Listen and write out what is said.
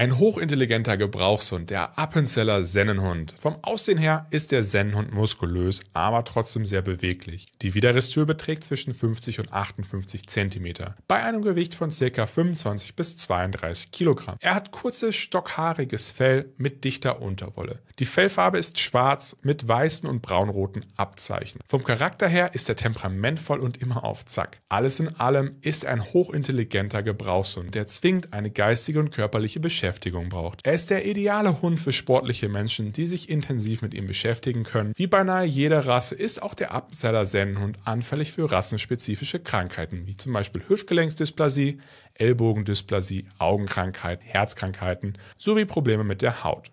Ein hochintelligenter Gebrauchshund, der Appenzeller Sennenhund. Vom Aussehen her ist der Sennenhund muskulös, aber trotzdem sehr beweglich. Die Widerrisstür beträgt zwischen 50 und 58 cm, bei einem Gewicht von ca. 25 bis 32 kg. Er hat kurzes, stockhaariges Fell mit dichter Unterwolle. Die Fellfarbe ist schwarz mit weißen und braunroten Abzeichen. Vom Charakter her ist er temperamentvoll und immer auf Zack. Alles in allem ist er ein hochintelligenter Gebrauchshund, der zwingt eine geistige und körperliche Beschäftigung Beschäftigung braucht. Er ist der ideale Hund für sportliche Menschen, die sich intensiv mit ihm beschäftigen können. Wie beinahe jeder Rasse ist auch der Appenzeller Sennenhund anfällig für rassenspezifische Krankheiten, wie zum Beispiel Hüftgelenksdysplasie, Ellbogendysplasie, Augenkrankheit, Herzkrankheiten sowie Probleme mit der Haut.